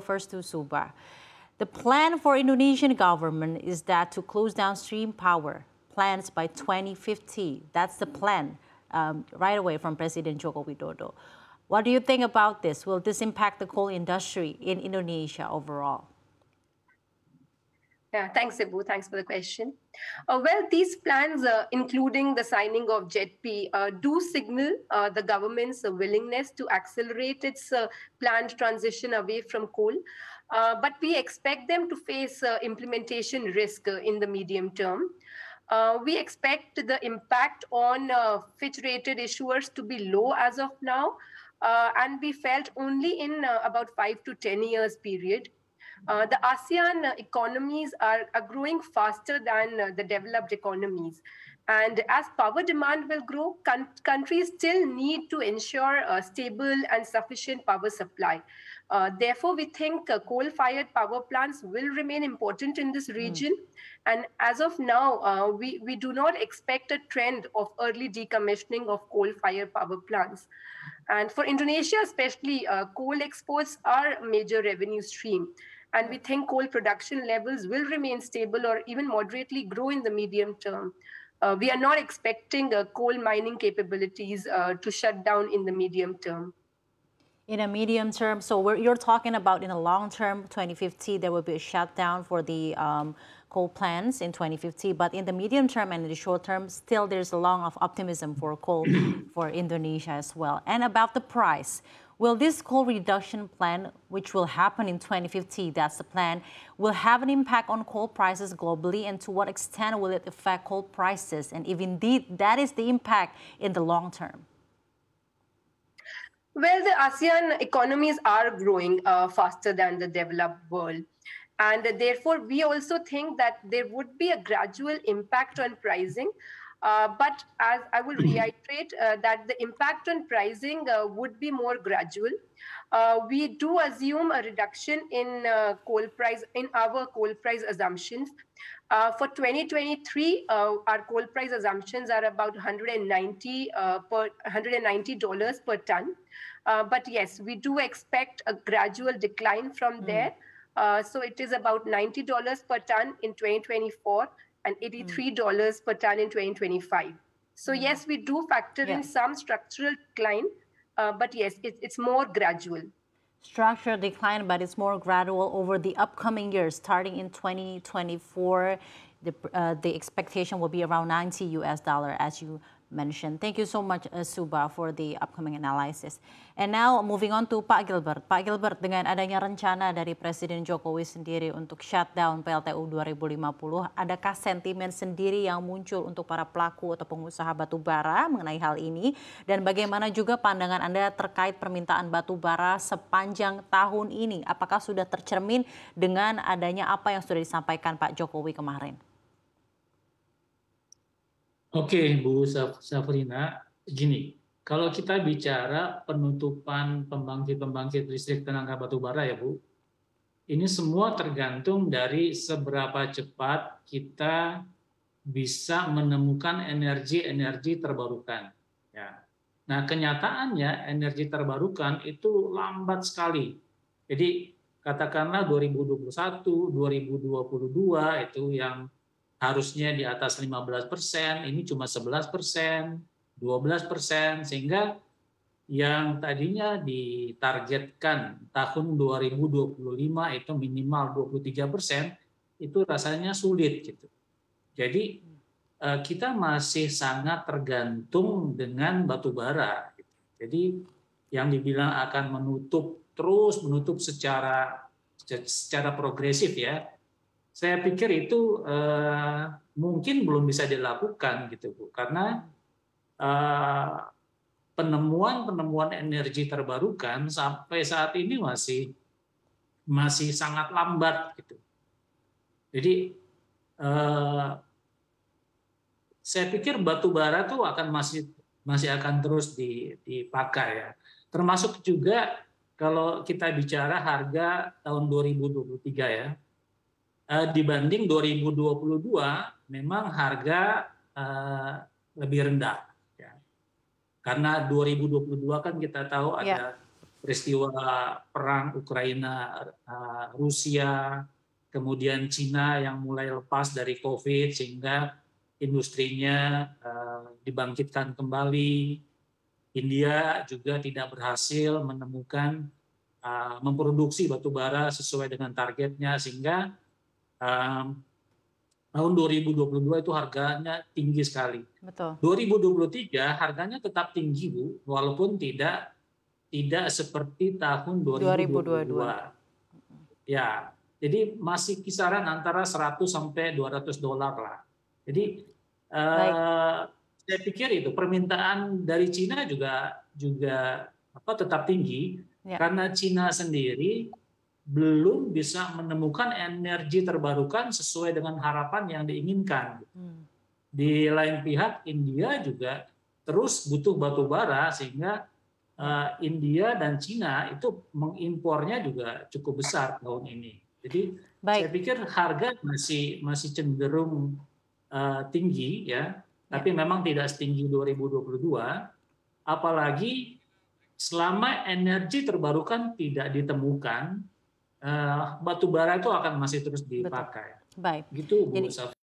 First to Suba. The plan for Indonesian government is that to close down stream power plants by 2050. That's the plan um, right away from President Joko Widodo. What do you think about this? Will this impact the coal industry in Indonesia overall? Yeah, thanks, Ibu. Thanks for the question. Uh, well, these plans, uh, including the signing of JETP, uh, do signal uh, the government's willingness to accelerate its uh, planned transition away from coal. Uh, but we expect them to face implementation risk in the medium term. Uh, we expect the impact on uh, Fitch rated issuers to be low as of now. Uh, and we felt only in about five to 10 years period. Uh, the ASEAN uh, economies are, are growing faster than uh, the developed economies. And as power demand will grow, countries still need to ensure a uh, stable and sufficient power supply. Uh, therefore, we think uh, coal fired power plants will remain important in this hmm. region. Mm. And as of now, uh, we, we do not expect a trend of early decommissioning of coal fired power plants. And for Indonesia, especially, coal exports are a major revenue stream and we think coal production levels will remain stable or even moderately grow in the medium term. Uh, we are not expecting uh, coal mining capabilities uh, to shut down in the medium term. In a medium term, so you're talking about in the long term, 2050, there will be a shutdown for the um, coal plants in 2050. But in the medium term and in the short term, still there's a long of optimism for coal for Indonesia as well. And about the price, Will this coal reduction plan, which will happen in 2050, that's the plan, will have an impact on coal prices globally and to what extent will it affect coal prices and if indeed that is the impact in the long term? Well, the ASEAN economies are growing uh, faster than the developed world. And therefore, we also think that there would be a gradual impact on pricing uh, but as I will reiterate uh, that the impact on pricing uh, would be more gradual. Uh, we do assume a reduction in uh, coal price in our coal price assumptions. for 2023, our coal price assumptions are about 190 per 190 dollars per ton. but yes, we do expect a gradual decline from mm. there. so it is about $90 per ton in 2024 and $83 mm. per ton in 2025. So, mm. yes, we do factor yeah. in some structural decline, uh, but yes, it, it's more gradual. Structural decline, but it's more gradual over the upcoming years, starting in 2024. The, uh, the expectation will be around 90 US dollar, as you mentioned. Thank you so much, uh, Suba, for the upcoming analysis. And now moving on to Pak Gilbert. Pak Gilbert, dengan adanya rencana dari Presiden Jokowi sendiri untuk shutdown PLTU 2050, adakah sentimen sendiri yang muncul untuk para pelaku atau pengusaha batubara mengenai hal ini? Dan bagaimana juga pandangan Anda terkait permintaan batubara sepanjang tahun ini? Apakah sudah tercermin dengan adanya apa yang sudah disampaikan Pak Jokowi kemarin? Oke, Bu Safrina, gini, kalau kita bicara penutupan pembangkit-pembangkit listrik tenaga batubara ya Bu, ini semua tergantung dari seberapa cepat kita bisa menemukan energi-energi terbarukan. Ya. Nah, kenyataannya energi terbarukan itu lambat sekali. Jadi, katakanlah 2021, 2022 itu yang harusnya di atas 15 persen, ini cuma 11 persen, 12 persen, sehingga yang tadinya ditargetkan tahun 2025 itu minimal 23 persen, itu rasanya sulit gitu. Jadi eh, kita masih sangat tergantung dengan batu bara. Gitu. Jadi yang dibilang akan menutup terus menutup secara secara progresif ya saya pikir itu eh, mungkin belum bisa dilakukan gitu bu karena eh, penemuan penemuan energi terbarukan sampai saat ini masih masih sangat lambat gitu jadi eh, saya pikir batu bara itu akan masih masih akan terus dipakai ya. Termasuk juga kalau kita bicara harga tahun 2023 ya, Eh, dibanding 2022 memang harga eh, lebih rendah. Ya. Karena 2022 kan kita tahu ya. ada ya. peristiwa perang Ukraina, eh, Rusia, kemudian Cina yang mulai lepas dari COVID sehingga industrinya dibangkitkan kembali. India juga tidak berhasil menemukan memproduksi batu bara sesuai dengan targetnya sehingga um, tahun 2022 itu harganya tinggi sekali. Betul. 2023 harganya tetap tinggi Bu, walaupun tidak tidak seperti tahun 2022. 2022. Ya, jadi masih kisaran antara 100 sampai 200 dolar lah. Jadi uh, saya pikir itu permintaan dari Cina juga juga apa tetap tinggi ya. karena Cina sendiri belum bisa menemukan energi terbarukan sesuai dengan harapan yang diinginkan. Hmm. Di lain pihak, India juga terus butuh batu bara sehingga eh, India dan Cina itu mengimpornya juga cukup besar tahun ini. Jadi Baik. saya pikir harga masih masih cenderung uh, tinggi ya. ya, tapi memang tidak setinggi 2022. Apalagi selama energi terbarukan tidak ditemukan, Eh, batu bara itu akan masih terus dipakai. Baik. Gitu Bu Jadi,